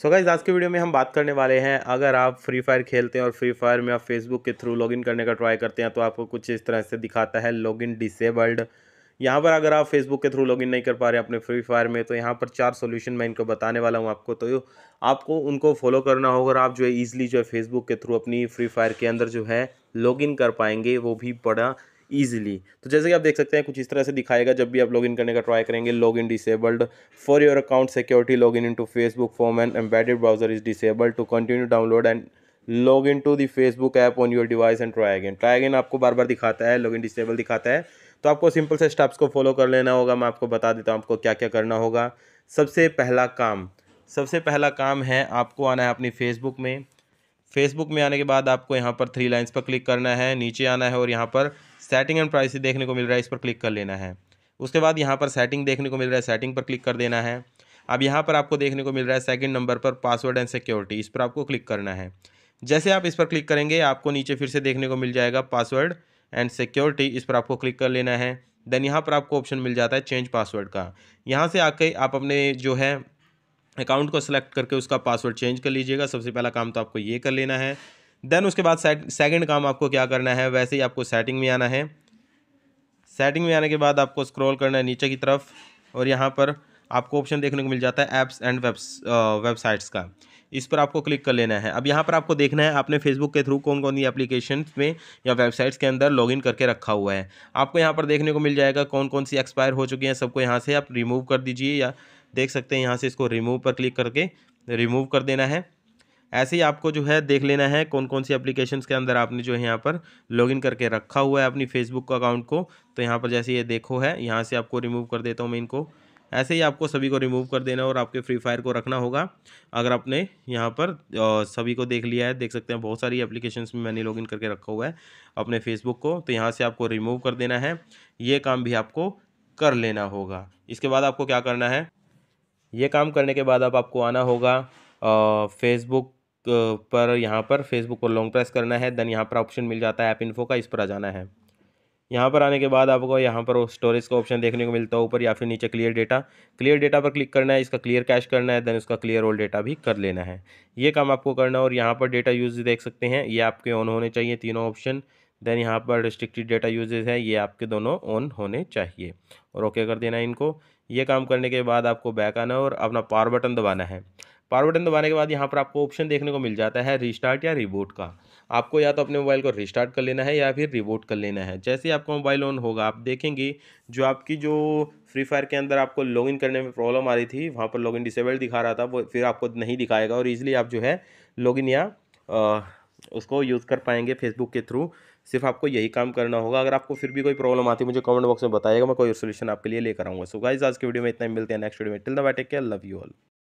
सो so guys आज के video में हम बात करने वाले हैं अगर आप फ्री फायर खेलते हैं और फ्री फायर में आप फेसबुक के थ्रू लॉगिन करने का ट्राई करते हैं तो आपको कुछ इस तरह से दिखाता है लॉगिन डिसेबल्ड यहाँ पर अगर आप फेसबुक के थ्रू लॉगिन नहीं कर पा रहे अपने फ्री फायर में तो यहाँ पर चार सोल्यूशन मैं इनको बताने वाला हूँ आपको तो आपको उनको फॉलो करना होगा और आप जो है ईज़िली जो है फेसबुक के थ्रू अपनी फ्री फायर के अंदर जो है लॉगिन कर पाएंगे वो भी बड़ा ईजिली तो जैसे कि आप देख सकते हैं कुछ इस तरह से दिखाएगा जब भी आप लॉगिन करने का ट्राई करेंगे log in disabled for your account security log in to Facebook from and embedded browser is disabled to continue download and log in to the Facebook app on your device and try again try again आपको बार बार दिखाता है log in disable दिखाता है तो आपको simple से steps को फॉलो कर लेना होगा मैं आपको बता देता हूँ आपको क्या क्या करना होगा सबसे पहला काम सबसे पहला काम है आपको आना है अपनी फेसबुक में फेसबुक में आने के बाद आपको यहाँ पर थ्री लाइन्स पर क्लिक करना है नीचे आना है और यहाँ पर सेटिंग एंड प्राइसिस देखने को मिल रहा है इस पर क्लिक कर लेना है उसके बाद यहाँ पर सेटिंग देखने को मिल रहा है सेटिंग पर क्लिक कर देना है अब यहाँ पर आपको देखने को मिल रहा है सेकंड नंबर पर पासवर्ड एंड सिक्योरिटी इस पर आपको क्लिक करना है जैसे आप इस पर क्लिक करेंगे आपको नीचे फिर से देखने को मिल जाएगा पासवर्ड एंड सिक्योरिटी इस पर आपको क्लिक कर लेना है देन यहाँ पर आपको ऑप्शन मिल जाता है चेंज पासवर्ड का यहाँ से आके आप अपने जो है अकाउंट को सिलेक्ट करके उसका पासवर्ड चेंज कर लीजिएगा सबसे पहला काम तो आपको ये कर लेना है देन उसके बाद सेकंड काम आपको क्या करना है वैसे ही आपको सेटिंग में आना है सेटिंग में आने के बाद आपको स्क्रॉल करना है नीचे की तरफ और यहाँ पर आपको ऑप्शन देखने को मिल जाता है ऐप्स एंड वेब्स वेबसाइट्स का इस पर आपको क्लिक कर लेना है अब यहाँ पर आपको देखना है आपने फेसबुक के थ्रू कौन कौन सी एप्लीकेशन में या वेबसाइट्स के अंदर लॉगिन करके रखा हुआ है आपको यहाँ पर देखने को मिल जाएगा कौन कौन सी एक्सपायर हो चुकी हैं सबको यहाँ से आप रिमूव कर दीजिए या देख सकते हैं यहाँ से इसको रिमूव पर क्लिक करके रिमूव कर देना है ऐसे ही आपको जो है देख लेना है कौन कौन सी एप्लीकेशंस के अंदर आपने जो है यहाँ पर लॉगिन करके रखा हुआ है अपनी फेसबुक अकाउंट को तो यहाँ पर जैसे ये देखो है यहाँ से आपको रिमूव कर देता हूँ मैं इनको ऐसे ही आपको सभी को रिमूव कर देना और आपके फ्री फायर को रखना होगा अगर आपने यहाँ पर सभी को देख लिया है देख सकते हैं बहुत सारी एप्लीकेशंस में मैंने लॉगिन करके रखा हुआ है अपने फेसबुक को तो यहाँ से आपको रिमूव कर देना है ये काम भी आपको कर लेना होगा इसके बाद आपको क्या करना है ये काम करने के बाद अब आपको आना होगा फेसबुक पर यहाँ पर फेसबुक पर लॉन्ग प्रेस करना है देन यहाँ पर ऑप्शन मिल जाता है ऐप इन्फो का इस पर आ जाना है यहाँ पर आने के बाद आपको यहाँ पर स्टोरेज का ऑप्शन देखने को मिलता है ऊपर या फिर नीचे क्लियर डेटा क्लियर डेटा पर क्लिक करना है इसका क्लियर कैश करना है देन उसका क्लियर ऑल डेटा भी कर लेना है ये काम आपको करना है और यहाँ पर डेटा यूज देख सकते हैं ये आपके ऑन होने चाहिए तीनों ऑप्शन देन यहाँ पर रिस्ट्रिक्टेड डेटा यूजेज है ये आपके दोनों ऑन होने चाहिए और ओके कर देना है इनको ये काम करने के बाद आपको बैक आना है और अपना पावर बटन दबाना है पावर बटन दबाने के बाद यहाँ पर आपको ऑप्शन देखने को मिल जाता है रिस्टार्ट या रिबोट का आपको या तो अपने मोबाइल को रिस्टार्ट कर लेना है या फिर रिबोट कर लेना है जैसे ही आपका मोबाइल ऑन होगा आप देखेंगे जो आपकी जो फ्री फायर के अंदर आपको लॉगिन करने में प्रॉब्लम आ रही थी वहाँ पर लॉगिन डिसेबल दिखा रहा था वो फिर आपको नहीं दिखाएगा और ईजिली आप जो है लॉगिन या आ, उसको यूज़ कर पाएंगे फेसबुक के थ्रू सिर्फ आपको यही काम करना होगा अगर आपको फिर भी कोई प्रॉब्लम आती है मुझे कमेंट बॉक्स में बताएगा मैं कोई सोल्यूशन आपके लिए लेकर आऊँगा सो गाइज आज की वीडियो में इतना ही मिलते हैं नेक्स्ट वीडियो में till the bye take care love you all